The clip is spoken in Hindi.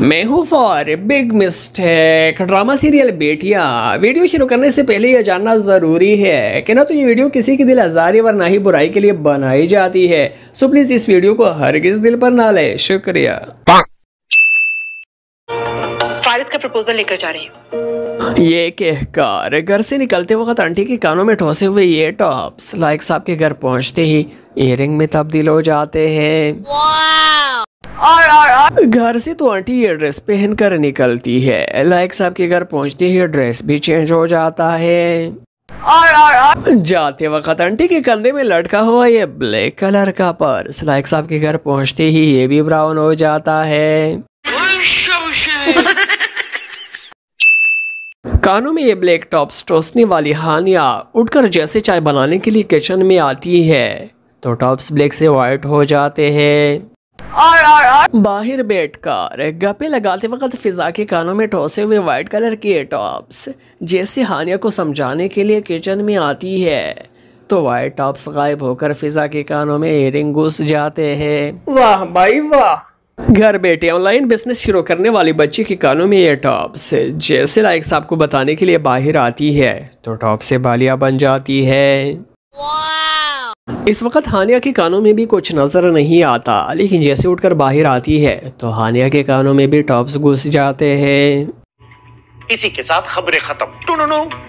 मैं हूँ for big mistake drama serial बेटिया वीडियो शुरू करने से पहले यह जानना ज़रूरी है कि ना तो ये वीडियो किसी की दिल आजारी ना ही बुराई के लिए बनाई जाती है सो प्लीज़ इस वीडियो को हर हरगिज दिल पर ना ले शुक्रिया प्रपोजल लेकर जा रही ये कहकर घर से निकलते वक्त आंटी के कानों में ठोसे हुए ये टॉप्स लाइक साहब के घर पहुंचते ही इयरिंग में तब्दील हो जाते हैं घर से तो आंटी ये ड्रेस पहनकर निकलती है लायक साहब के घर पहुंचते ही ड्रेस भी चेंज हो जाता है जाते वक्त आंटी के कंधे में लटका हुआ ये ब्लैक कलर का पर्स लायक साहब के घर पहुंचते ही ये भी ब्राउन हो जाता है कानों में ये ब्लैक टॉप्स टोसने वाली हानिया उठकर जैसे चाय बनाने के लिए किचन में आती है तो टॉप्स ब्लैक से वाइट हो जाते हैं बाहर बैठ कर बाहर बैठकर गप्पे लगाते वक्त फिजा के कानों में ठोसे हुए वाइट कलर के टॉप्स जैसे हानिया को समझाने के लिए किचन में आती है तो वाइट टॉप्स गायब होकर फिजा के कानों में एयरिंग घुस जाते हैं वाह भाई वाह घर बैठे ऑनलाइन बिजनेस शुरू करने वाली बच्ची के कानों में ये टॉप्स जैसे लाइक साहब को बताने के लिए बाहर आती है तो टॉप से बालिया बन जाती है इस वक्त हानिया के कानों में भी कुछ नज़र नहीं आता लेकिन जैसे उठकर बाहर आती है तो हानिया के कानों में भी टॉप्स घुस जाते हैं इसी के साथ खबरें खत्म